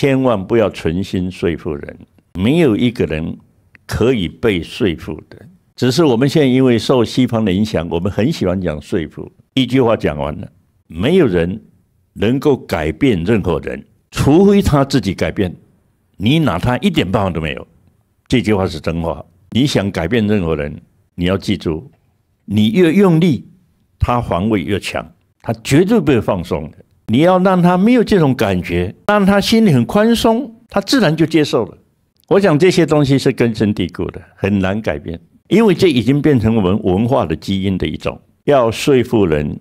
千万不要存心说服人，没有一个人可以被说服的。只是我们现在因为受西方的影响，我们很喜欢讲说服。一句话讲完了，没有人能够改变任何人，除非他自己改变。你拿他一点办法都没有。这句话是真话。你想改变任何人，你要记住，你越用力，他防卫越强，他绝对会放松的。你要让他没有这种感觉，让他心里很宽松，他自然就接受了。我想这些东西是根深蒂固的，很难改变，因为这已经变成我们文化的基因的一种。要说服人，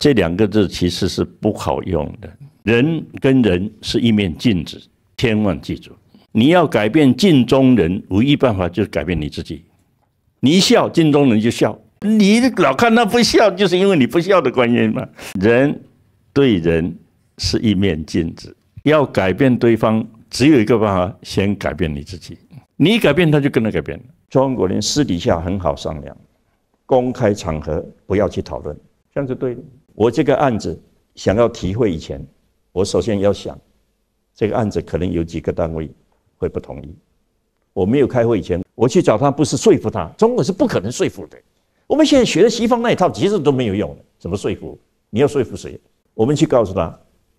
这两个字其实是不好用的。人跟人是一面镜子，千万记住，你要改变镜中人，唯一办法就是改变你自己。你一笑，镜中人就笑；你老看他不笑，就是因为你不笑的关系嘛。人。对人是一面镜子，要改变对方，只有一个办法，先改变你自己。你一改变，他就跟着改变中国人私底下很好商量，公开场合不要去讨论，这样子对的。我这个案子想要提会以前，我首先要想，这个案子可能有几个单位会不同意。我没有开会以前，我去找他不是说服他，中国是不可能说服的。我们现在学的西方那一套，其实都没有用怎么说服？你要说服谁？我们去告诉他，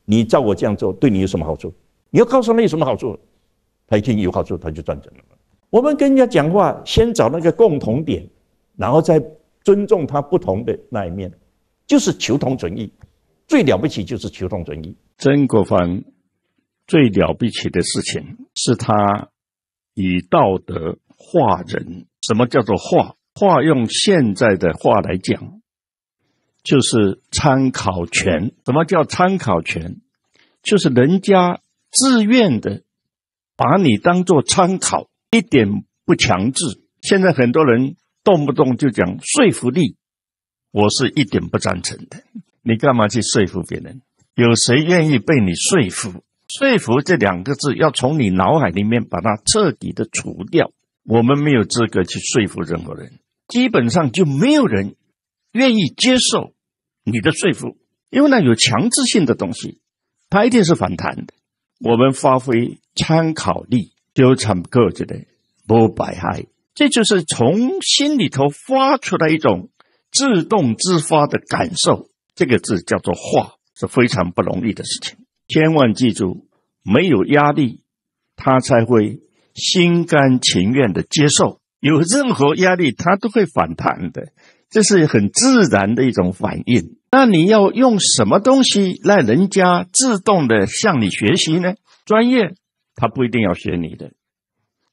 你照我这样做对你有什么好处？你要告诉他有什么好处，他一听有好处，他就赞成了。我们跟人家讲话，先找那个共同点，然后再尊重他不同的那一面，就是求同存异。最了不起就是求同存异。曾国藩最了不起的事情是他以道德化人。什么叫做化？化用现在的话来讲。就是参考权，什么叫参考权？就是人家自愿的把你当做参考，一点不强制。现在很多人动不动就讲说服力，我是一点不赞成的。你干嘛去说服别人？有谁愿意被你说服？说服这两个字要从你脑海里面把它彻底的除掉。我们没有资格去说服任何人，基本上就没有人。愿意接受你的说服，因为那有强制性的东西，它一定是反弹的。我们发挥参考力，丢缠各自的，不摆害。这就是从心里头发出来一种自动自发的感受。这个字叫做“化”，是非常不容易的事情。千万记住，没有压力，他才会心甘情愿的接受；有任何压力，他都会反弹的。这是很自然的一种反应。那你要用什么东西让人家自动的向你学习呢？专业他不一定要学你的，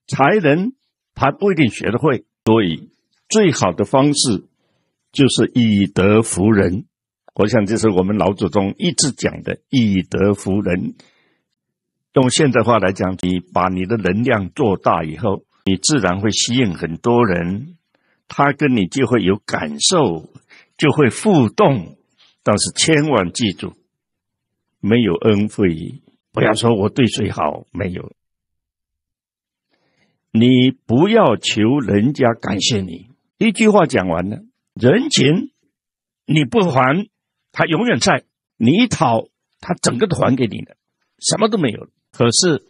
才能他不一定学得会。所以最好的方式就是以德服人。我想这是我们老祖宗一直讲的“以德服人”。用现代话来讲，你把你的能量做大以后，你自然会吸引很多人。他跟你就会有感受，就会互动。但是千万记住，没有恩惠，不要说我对谁好，没有。你不要求人家感谢你。一句话讲完了，人情你不还，他永远在；你讨，他整个都还给你了，什么都没有。可是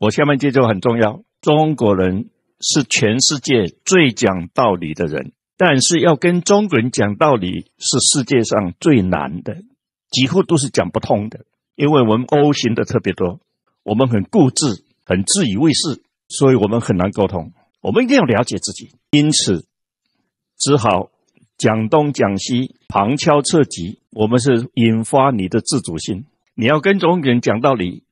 我下面这句很重要，中国人。是全世界最讲道理的人，但是要跟中国人讲道理是世界上最难的，几乎都是讲不通的。因为我们 O 型的特别多，我们很固执，很自以为是，所以我们很难沟通。我们一定要了解自己，因此只好讲东讲西，旁敲侧击。我们是引发你的自主性。你要跟中国人讲道理，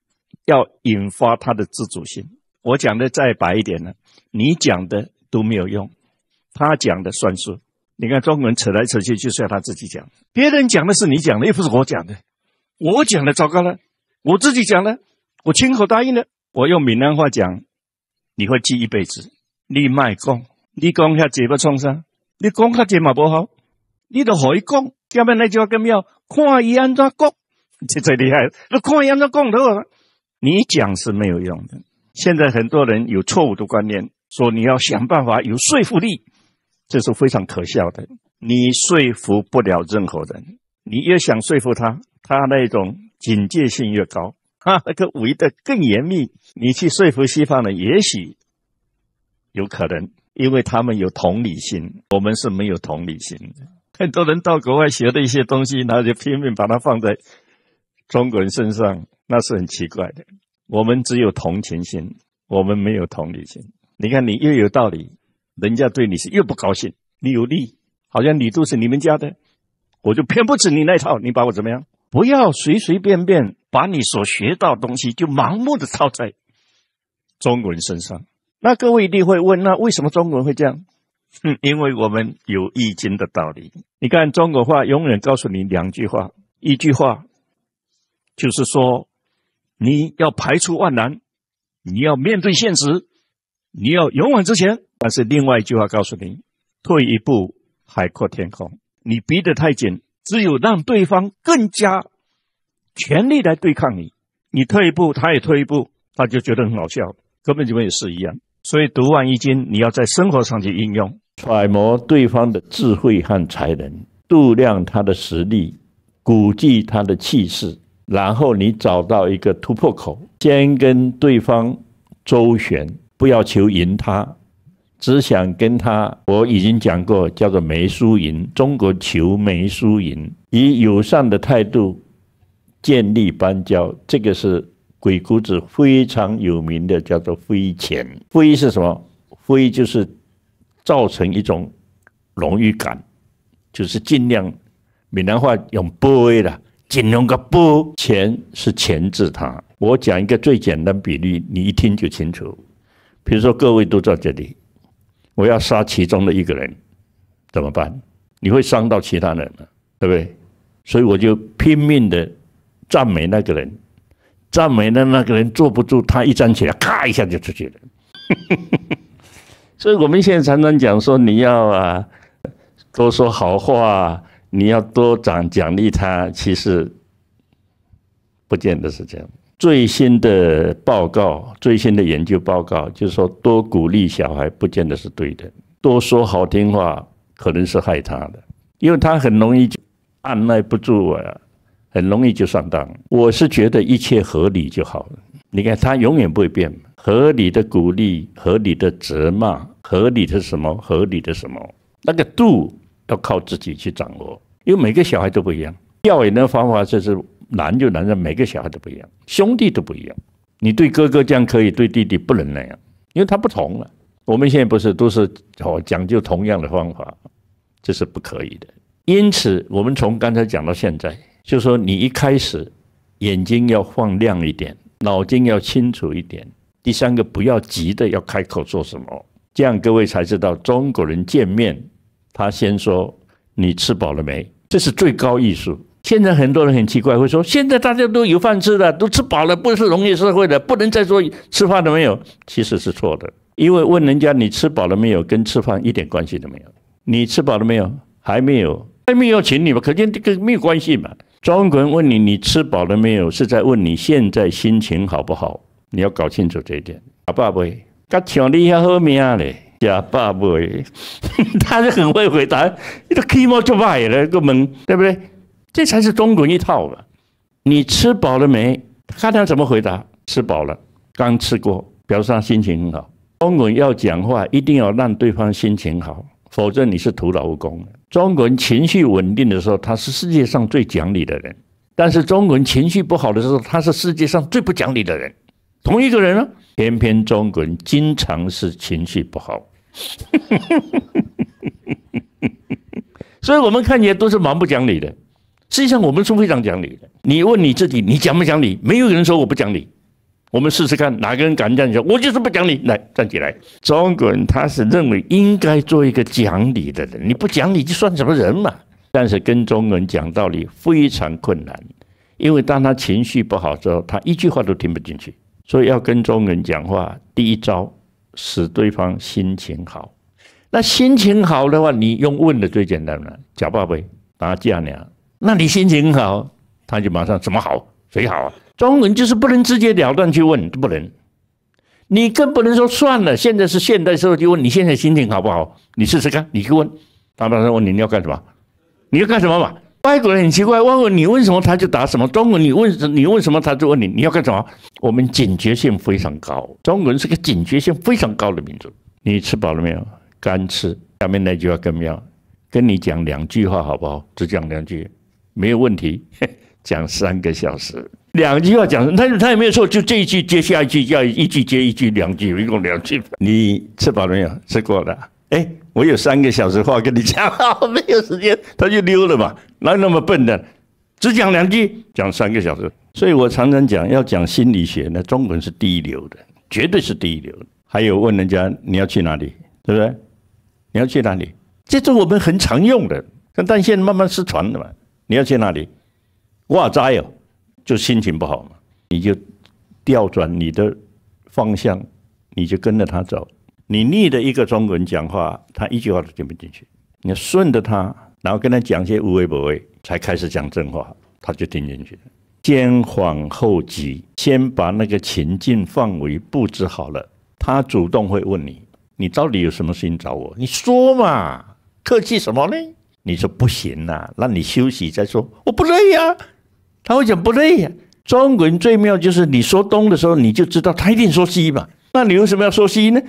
要引发他的自主性。我讲的再白一点呢，你讲的都没有用，他讲的算数。你看中国人扯来扯去，就是要他自己讲。别人讲的是你讲的，又不是我讲的。我讲的糟糕了，我自己讲了，我亲口答应的。我用闽南话讲，你会记一辈子。你卖讲，你讲下嘴巴创伤，你讲下嘴毛不好，你都可以讲。下面那句话更妙，看伊安怎讲，这最厉害。那看伊安怎讲都好，你讲是没有用的。现在很多人有错误的观念，说你要想办法有说服力，这是非常可笑的。你说服不了任何人，你越想说服他，他那种警戒性越高，哈，那个围得更严密。你去说服西方人，也许有可能，因为他们有同理心，我们是没有同理心。很多人到国外学的一些东西，他就拼命把它放在中国人身上，那是很奇怪的。我们只有同情心，我们没有同理心。你看，你越有道理，人家对你是越不高兴。你有利，好像你都是你们家的，我就偏不吃你那套。你把我怎么样？不要随随便便把你所学到东西就盲目的套在中国人身上。那各位一定会问：那为什么中国人会这样？因为我们有易经的道理。你看中国话永远告诉你两句话，一句话就是说。你要排除万难，你要面对现实，你要勇往直前。但是另外一句话告诉你：退一步，海阔天空。你逼得太紧，只有让对方更加全力来对抗你。你退一步，他也退一步，他就觉得很好笑。根本就没有是一样。所以读完《易经》，你要在生活上去应用，揣摩对方的智慧和才能，度量他的实力，估计他的气势。然后你找到一个突破口，先跟对方周旋，不要求赢他，只想跟他。我已经讲过，叫做没输赢。中国求没输赢，以友善的态度建立邦交，这个是《鬼谷子》非常有名的，叫做“非潜”。非是什么？非就是造成一种荣誉感，就是尽量。闽南话用“ boy 的。金融个不钱是钳制他。我讲一个最简单比例，你一听就清楚。比如说各位都在这里，我要杀其中的一个人，怎么办？你会伤到其他人了，对不对？所以我就拼命的赞美那个人，赞美的那个人坐不住，他一站起来，咔一下就出去了。所以我们现在常常讲说，你要啊，多说好话。你要多奖奖励他，其实不见得是这样。最新的报告，最新的研究报告，就是说多鼓励小孩，不见得是对的。多说好听话，可能是害他的，因为他很容易按耐不住啊，很容易就上当。我是觉得一切合理就好了。你看他永远不会变，合理的鼓励，合理的责骂，合理的什么？合理的什么？那个度。要靠自己去掌握，因为每个小孩都不一样。教养的方法就是难就难在每个小孩都不一样，兄弟都不一样。你对哥哥这样可以，对弟弟不能那样，因为他不同了。我们现在不是都是好讲究同样的方法，这是不可以的。因此，我们从刚才讲到现在，就说你一开始眼睛要放亮一点，脑筋要清楚一点。第三个，不要急的要开口做什么，这样各位才知道中国人见面。他先说：“你吃饱了没？”这是最高艺术。现在很多人很奇怪，会说：“现在大家都有饭吃了，都吃饱了，不是农业社会了，不能再说吃饭了没有。”其实是错的，因为问人家你吃饱了没有，跟吃饭一点关系都没有。你吃饱了没有？还没有？还没有，请你吧。可见这个没有关系嘛。中国人问你你吃饱了没有，是在问你现在心情好不好？你要搞清楚这一点。阿爸喂，他请你喝面嘞。呀，爸辈，他是很会回答，你 Kimo 就买了，个门，对不对？这才是中国一套嘛。你吃饱了没？看他怎么回答。吃饱了，刚吃过，表示他心情很好。中国人要讲话，一定要让对方心情好，否则你是徒劳无功的。中国人情绪稳定的时候，他是世界上最讲理的人；但是中国人情绪不好的时候，他是世界上最不讲理的人。同一个人呢，偏偏中国人经常是情绪不好。所以，我们看起来都是蛮不讲理的。实际上，我们是非常讲理的。你问你自己，你讲不讲理？没有人说我不讲理。我们试试看，哪个人敢这样来？我就是不讲理。来，站起来。中国人他是认为应该做一个讲理的人。你不讲理，就算什么人嘛？但是跟中国人讲道理非常困难，因为当他情绪不好之后，他一句话都听不进去。所以要跟中国人讲话，第一招。使对方心情好，那心情好的话，你用问的最简单了，假爸呗，打架呢？那你心情好，他就马上怎么好谁好啊？中文就是不能直接了断去问，不能，你更不能说算了，现在是现代社会就问你现在心情好不好？你试试看，你去问，他马上问你你要干什么？你要干什么嘛？外国人很奇怪，外国你问什么他就答什么；中文你问什你问什么他就问你你要干什么。我们警觉性非常高，中国人是个警觉性非常高的民族。你吃饱了没有？干吃。下面那句话更妙，跟你讲两句话好不好？只讲两句，没有问题。讲三个小时，两句话讲，他他也没有错，就这一句接下一句，要一句接一句，两句一共两句。你吃饱了没有？吃过了。哎，我有三个小时话跟你讲，我没有时间，他就溜了嘛。哪有那么笨的？只讲两句，讲三个小时。所以我常常讲，要讲心理学，那中文是第一流的，绝对是第一流。还有问人家你要去哪里，对不对？你要去哪里？这是我们很常用的，但但现在慢慢失传了嘛。你要去哪里？哇哉哦，就心情不好嘛，你就调转你的方向，你就跟着他走。你逆的一个中国人讲话，他一句话都听不进去。你顺着他，然后跟他讲些无为不为，才开始讲真话，他就听进去。了。先缓后急，先把那个情境范围布置好了，他主动会问你，你到底有什么事情找我？你说嘛，客气什么呢？你说不行啊，让你休息再说。我不累呀，他会讲不累呀。中国人最妙就是你说东的时候，你就知道他一定说西嘛。那你为什么要说西呢？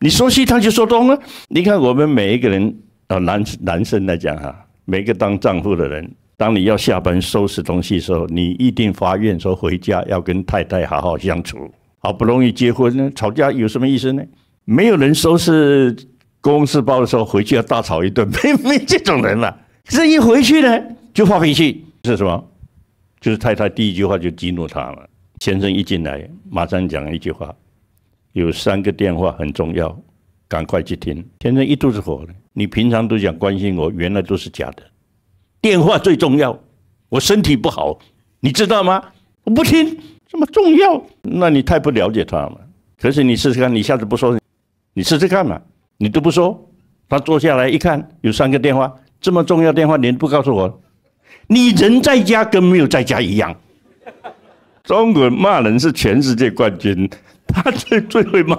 你说西，他就说东了。你看，我们每一个人，啊，男男生来讲哈，每个当丈夫的人，当你要下班收拾东西的时候，你一定发愿说回家要跟太太好好相处。好不容易结婚呢，吵架有什么意思呢？没有人收拾公事包的时候回去要大吵一顿，没没这种人了。这一回去呢，就发脾气，是什么？就是太太第一句话就激怒他了。先生一进来，马上讲一句话。有三个电话很重要，赶快去听。天生一肚子火，你平常都想关心我，原来都是假的。电话最重要，我身体不好，你知道吗？我不听，这么重要，那你太不了解他了。可是你试试看，你下次不说，你试试看嘛，你都不说。他坐下来一看，有三个电话，这么重要电话，你都不告诉我，你人在家跟没有在家一样。中国骂人是全世界冠军，他最最会骂，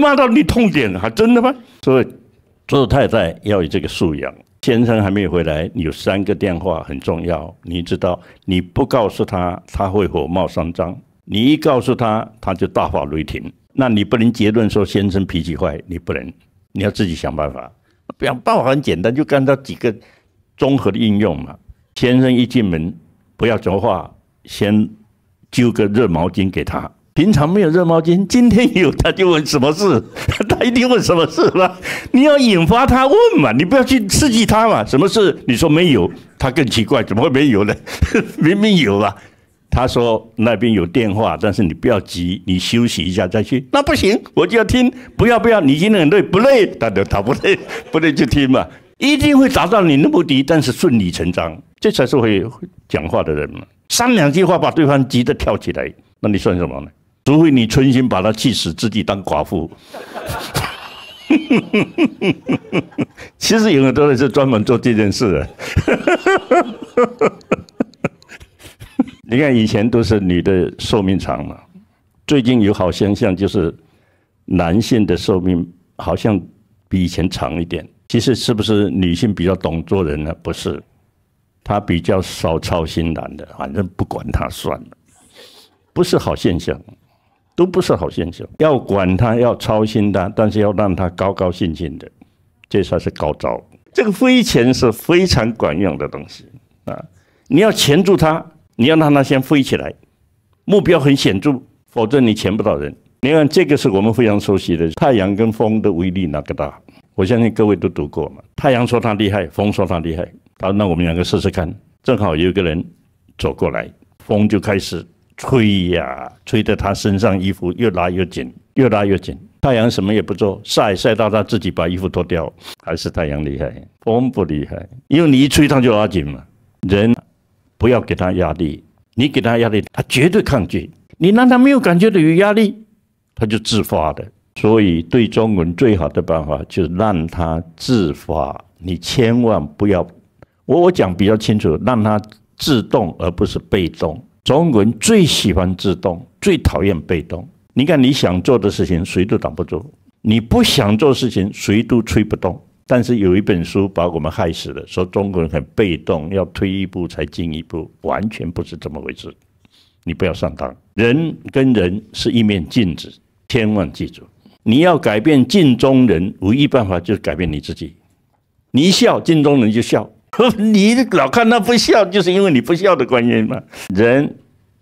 骂到你痛点，还真的吗？所以做太太要有这个素养。先生还没有回来，有三个电话很重要，你知道，你不告诉他，他会火冒三丈；你一告诉他，他就大发雷霆。那你不能结论说先生脾气坏，你不能，你要自己想办法。办法很简单，就跟到几个综合的应用嘛。先生一进门，不要说话，先。揪个热毛巾给他，平常没有热毛巾，今天有他就问什么事，他一定问什么事了。你要引发他问嘛，你不要去刺激他嘛。什么事？你说没有，他更奇怪，怎么会没有呢？明明有啊。他说那边有电话，但是你不要急，你休息一下再去。那不行，我就要听。不要不要，你今天很累不累？他都他不累，不累就听嘛，一定会达到你的目的，但是顺理成章，这才是会讲话的人嘛。三两句话把对方急得跳起来，那你算什么呢？除非你存心把他气死，自己当寡妇。其实有很多人是专门做这件事的。你看以前都是女的寿命长嘛，最近有好现象，就是男性的寿命好像比以前长一点。其实是不是女性比较懂做人呢？不是。他比较少操心，男的，反正不管他算了，不是好现象，都不是好现象。要管他，要操心他，但是要让他高高兴兴的，这算是高招。这个飞钱是非常管用的东西啊！你要钳住他，你要让他先飞起来，目标很显著，否则你钳不到人。你看，这个是我们非常熟悉的太阳跟风的威力哪个大？我相信各位都读过嘛。太阳说他厉害，风说他厉害。好，那我们两个试试看。正好有一个人走过来，风就开始吹呀，吹得他身上衣服越拉越紧，越拉越紧。太阳什么也不做，晒晒到他自己把衣服脱掉，还是太阳厉害，风不厉害。因为你一吹，它就拉紧嘛。人不要给他压力，你给他压力，他绝对抗拒。你让他没有感觉到有压力，他就自发的。所以对中文最好的办法就是让他自发，你千万不要。我我讲比较清楚，让他自动而不是被动。中国人最喜欢自动，最讨厌被动。你看，你想做的事情谁都挡不住，你不想做事情谁都吹不动。但是有一本书把我们害死了，说中国人很被动，要退一步才进一步，完全不是这么回事。你不要上当。人跟人是一面镜子，千万记住，你要改变镜中人，唯一办法就是改变你自己。你一笑，镜中人就笑。你老看他不笑，就是因为你不笑的观音嘛。人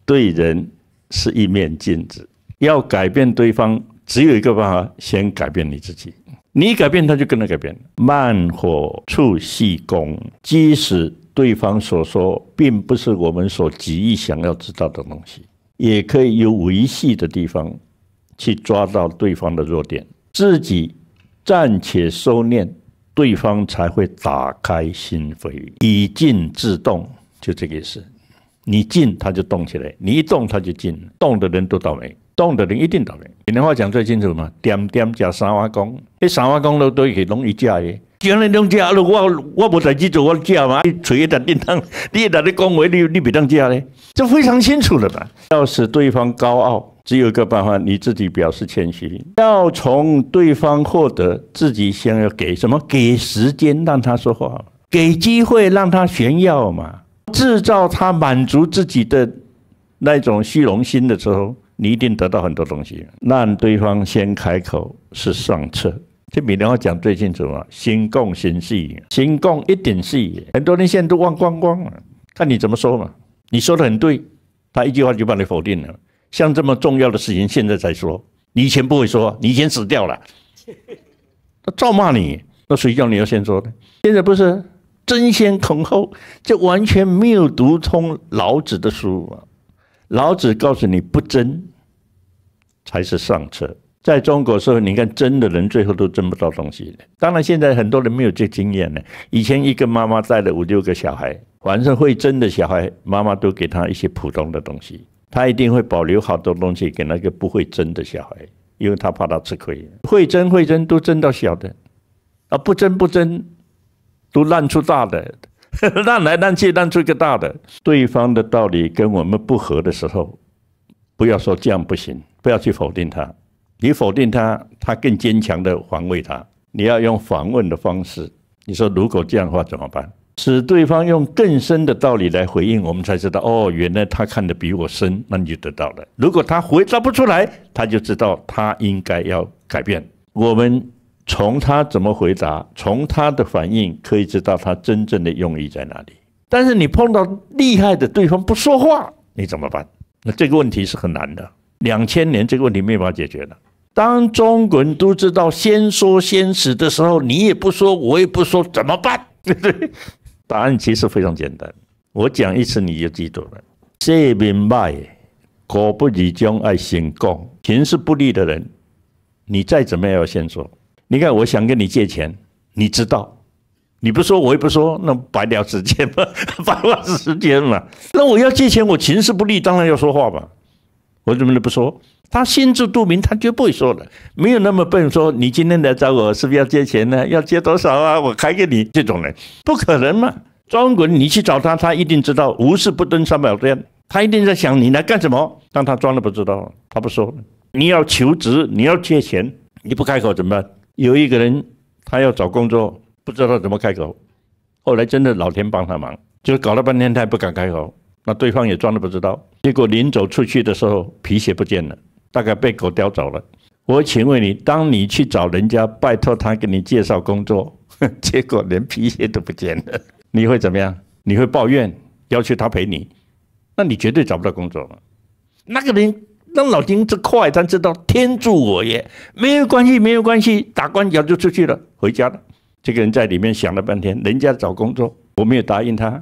对人是一面镜子，要改变对方，只有一个办法，先改变你自己。你一改变，他就跟着改变慢火处细功，即使对方所说并不是我们所极意想要知道的东西，也可以有维系的地方，去抓到对方的弱点，自己暂且收敛。对方才会打开心扉，以静制动，就这个意思。你静，他就动起来；你一动，他就静。动的人都倒霉，动的人一定倒霉。闽南话讲最清楚嘛，点点加三瓦工，你三瓦工都都可以弄一架耶。将来弄架，如果我我无在去做我架嘛，你锤一打叮当，你一打你讲话，你你不当架咧，就非常清楚了嘛。要使对方高傲。只有一个办法，你自己表示谦虚，要从对方获得，自己先要给什么？给时间让他说话，给机会让他炫耀嘛，制造他满足自己的那种虚荣心的时候，你一定得到很多东西。让对方先开口是上策。这闽南话讲最清楚了，心共心细，心共一点细。很多人现在都忘光光了，看你怎么说嘛。你说的很对，他一句话就把你否定了。像这么重要的事情，现在才说，你以前不会说，你以前死掉了，他照骂你，那谁叫你要先说呢？现在不是争先恐后，这完全没有读通老子的书啊！老子告诉你，不争才是上策。在中国时候，你看争的人最后都争不到东西。当然，现在很多人没有这经验了。以前一个妈妈带了五六个小孩，凡是会争的小孩，妈妈都给他一些普通的东西。他一定会保留好多东西给那个不会争的小孩，因为他怕他吃亏。会争会争都争到小的，啊不争不争都让出大的，让 来让去让出一个大的。对方的道理跟我们不合的时候，不要说这样不行，不要去否定他。你否定他，他更坚强的防卫他。你要用反问的方式，你说如果这样的话怎么办？使对方用更深的道理来回应，我们才知道哦，原来他看的比我深，那你就得到了。如果他回答不出来，他就知道他应该要改变。我们从他怎么回答，从他的反应可以知道他真正的用意在哪里。但是你碰到厉害的对方不说话，你怎么办？那这个问题是很难的。两千年这个问题没法解决的。当中国人都知道先说先死的时候，你也不说，我也不说，怎么办？对不对？答案其实非常简单，我讲一次你就记住了。这明白，可不以将爱先讲。情势不利的人，你再怎么样要先说。你看，我想跟你借钱，你知道，你不说我也不说，那白聊时间嘛，白花时间嘛。那我要借钱，我情势不利，当然要说话吧。我怎么能不说？他心知肚明，他绝不会说的。没有那么笨，说你今天来找我是不是要借钱呢？要借多少啊？我开给你这种人，不可能嘛！中国人，你去找他，他一定知道。无事不登三宝殿，他一定在想你来干什么，但他装的不知道，他不说。你要求职，你要借钱，你不开口怎么办？有一个人，他要找工作，不知道怎么开口。后来真的老天帮他忙，就搞了半天，他也不敢开口。那对方也装的不知道，结果临走出去的时候皮鞋不见了，大概被狗叼走了。我请问你，当你去找人家拜托他给你介绍工作，结果连皮鞋都不见了，你会怎么样？你会抱怨，要求他陪你？那你绝对找不到工作了。那个人那老丁这快，他知道天助我也，没有关系，没有关系，打官脚就出去了，回家了。这个人在里面想了半天，人家找工作我没有答应他，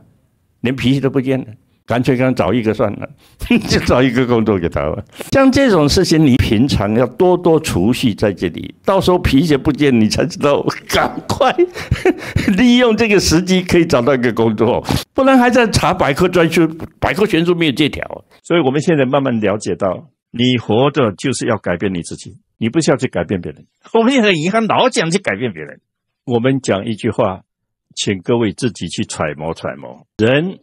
连皮鞋都不见了。干脆跟他找一个算了，就找一个工作给他吧。像这种事情，你平常要多多储蓄在这里，到时候皮鞋不见，你才知道 赶快 利用这个时机可以找到一个工作，不然还在查百科专书，百科全书没有这条。所以我们现在慢慢了解到，你活着就是要改变你自己，你不需要去改变别人。我们银行老讲去改变别人。我们讲一句话，请各位自己去揣摩揣摩，人。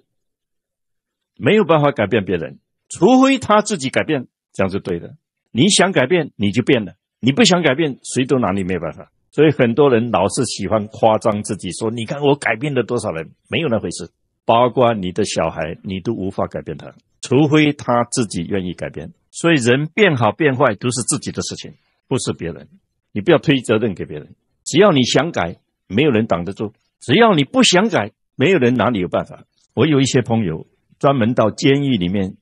没有办法改变别人，除非他自己改变，这样是对的。你想改变，你就变了；你不想改变，谁都拿你没办法。所以很多人老是喜欢夸张自己，说你看我改变了多少人，没有那回事。包括你的小孩，你都无法改变他，除非他自己愿意改变。所以人变好变坏都是自己的事情，不是别人。你不要推责任给别人。只要你想改，没有人挡得住；只要你不想改，没有人拿你有办法。我有一些朋友。专门到监狱里面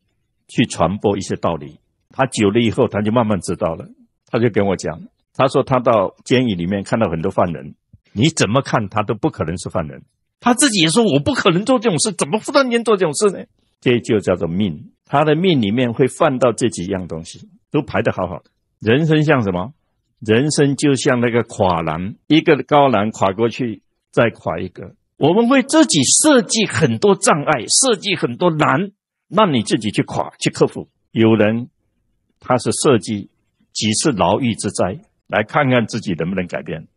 去传播一些道理。他久了以后，他就慢慢知道了。他就跟我讲，他说他到监狱里面看到很多犯人，你怎么看他都不可能是犯人。他自己也说，我不可能做这种事，怎么忽然间做这种事呢？这就叫做命。他的命里面会犯到这几样东西，都排得好好的。人生像什么？人生就像那个垮栏，一个高栏垮过去，再垮一个。我们会自己设计很多障碍，设计很多难，让你自己去垮、去克服。有人，他是设计几次牢狱之灾，来看看自己能不能改变。